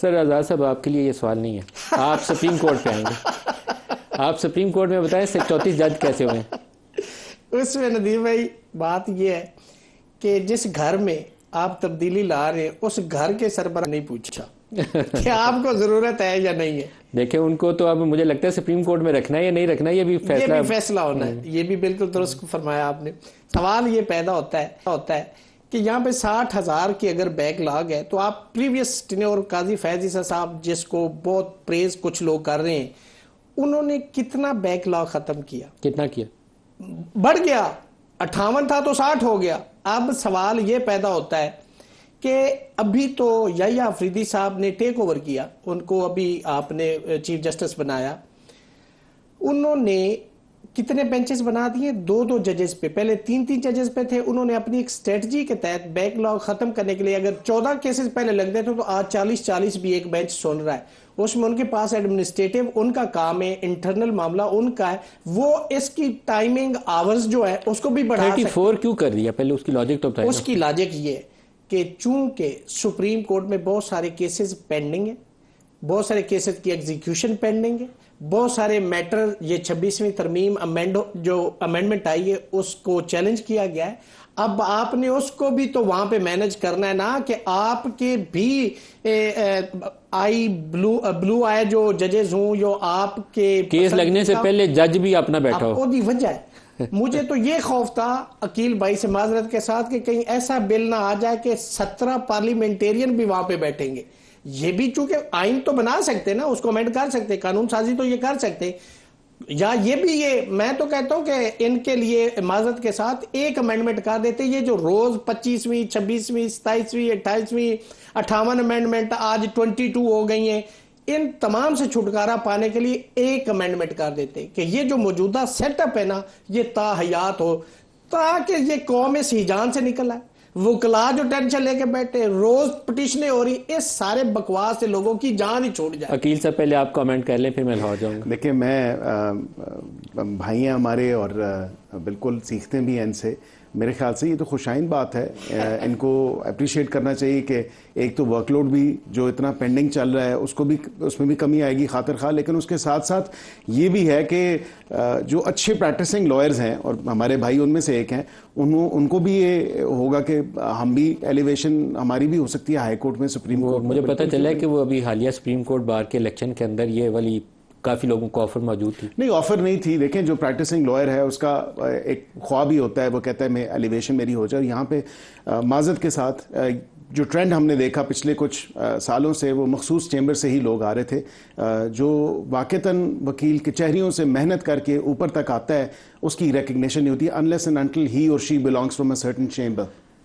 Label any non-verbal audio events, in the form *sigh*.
sir आज़ाद साहब आपके लिए ये सवाल नहीं है आप सुप्रीम कोर्ट पे आएंगे आप सुप्रीम कोर्ट में बताएं चौतीस जज कैसे हुए उसमें नदीम भाई बात ये है कि जिस घर में आप तब्दीली ला रहे हैं उस घर के पर नहीं पूछा क्या *laughs* आपको जरूरत है या नहीं है देखिये उनको तो अब मुझे लगता है सुप्रीम कोर्ट में रखना है या नहीं रखना है ये भी फैसला ये भी फैसला होना है ये भी बिल्कुल दुरुस्त फरमाया आपने सवाल ये पैदा होता है होता है कि यहाँ पे साठ हजार की अगर बैकलॉग है तो आप प्रीवियस टिन्योर काजी फैजी साहब जिसको बहुत प्रेज कुछ लोग कर रहे हैं उन्होंने कितना बैकलॉग खत्म किया कितना किया बढ़ गया अट्ठावन था तो साठ हो गया अब सवाल ये पैदा होता है कि अभी तो या अफरीदी साहब ने टेक ओवर किया उनको अभी आपने चीफ जस्टिस बनाया उन्होंने कितने बेंचेस बना दिए दो दो जजेस पे पहले तीन तीन जजेस पे थे उन्होंने अपनी एक स्ट्रेटजी के तहत बैकलॉग खत्म करने के लिए अगर चौदह केसेस पहले लगते थे तो आज चालीस चालीस भी एक बेंच सुन रहा है उसमें उनके पास एडमिनिस्ट्रेटिव उनका काम है इंटरनल मामला उनका है वो इसकी टाइमिंग आवर्स जो है उसको भी बढ़ा फोर क्यों कर दिया पहले उसकी लॉजिक तो उसकी लॉजिक ये कि चूंकि सुप्रीम कोर्ट में बहुत सारे केसेस पेंडिंग है बहुत सारे केसेस की एग्जीक्यूशन पेंडिंग है बहुत सारे मैटर ये छब्बीसवीं तरमीम अमेंडो जो अमेंडमेंट आई है उसको चैलेंज किया गया है अब आपने उसको भी तो वहां पे मैनेज करना है ना कि आपके भी ए, ए, आई ब्लू ब्लू आए जो जजेस हूं जो आपके केस लगने से पहले जज भी अपना बैठा हो दी वजह मुझे तो ये खौफ था अकील भाई से माजरत के साथ कि कहीं ऐसा बिल ना आ जाए कि सत्रह पार्लियामेंटेरियन भी वहां पे बैठेंगे ये भी चूंकि आइन तो बना सकते ना उसको अमेंड कर सकते कानून साजी तो ये कर सकते या ये भी ये मैं तो कहता हूं कि इनके लिए माजत के साथ एक अमेंडमेंट कर देते ये जो रोज पच्चीसवीं छब्बीसवीं सताइसवीं अट्ठाईसवीं अट्ठावन अमेंडमेंट आज ट्वेंटी टू हो गई हैं इन तमाम से छुटकारा पाने के लिए एक अमेंडमेंट कर देते कि ये जो मौजूदा सेटअप है ना ये ताहयात हो ताकि ये कौम इस हिजान से निकल आए वकला जो टेंशन लेके बैठे रोज पटिशने हो रही इस सारे बकवास से लोगों की जान ही छोड़ जाए अकील साहब पहले आप कमेंट कर लें फिर मैं लाहौर जाऊंगा देखिए मैं भाई हमारे और बिल्कुल सीखते भी हैं इनसे मेरे ख्याल से ये तो खुशाइन बात है *laughs* इनको अप्रिशिएट करना चाहिए कि एक तो वर्कलोड भी जो इतना पेंडिंग चल रहा है उसको भी उसमें भी कमी आएगी खातर खा लेकिन उसके साथ साथ ये भी है कि जो अच्छे प्रैक्टिसिंग लॉयर्स हैं और हमारे भाई उनमें से एक हैं उन उनको भी ये होगा कि हम भी एलिवेशन हमारी भी हो सकती है हाई कोर्ट में सुप्रीम कोर्ट मुझे पता चला है कि वो अभी हालिया सुप्रीम कोर्ट बार के इलेक्शन के अंदर ये वाली काफ़ी लोगों को ऑफर मौजूद थी नहीं ऑफर नहीं थी देखें जो प्रैक्टिसिंग लॉयर है उसका एक ख्वाब ही होता है वो कहता है मैं एलिवेशन मेरी हो जाए यहाँ पे माजत के साथ जो ट्रेंड हमने देखा पिछले कुछ सालों से वो मखसूस चैम्बर से ही लोग आ रहे थे जो वाक़ता वकील के चेहरियों से मेहनत करके ऊपर तक आता है उसकी रिकग्निशन नहीं होती अनलेस एंड अनटिल ही और she belongs from a certain chamber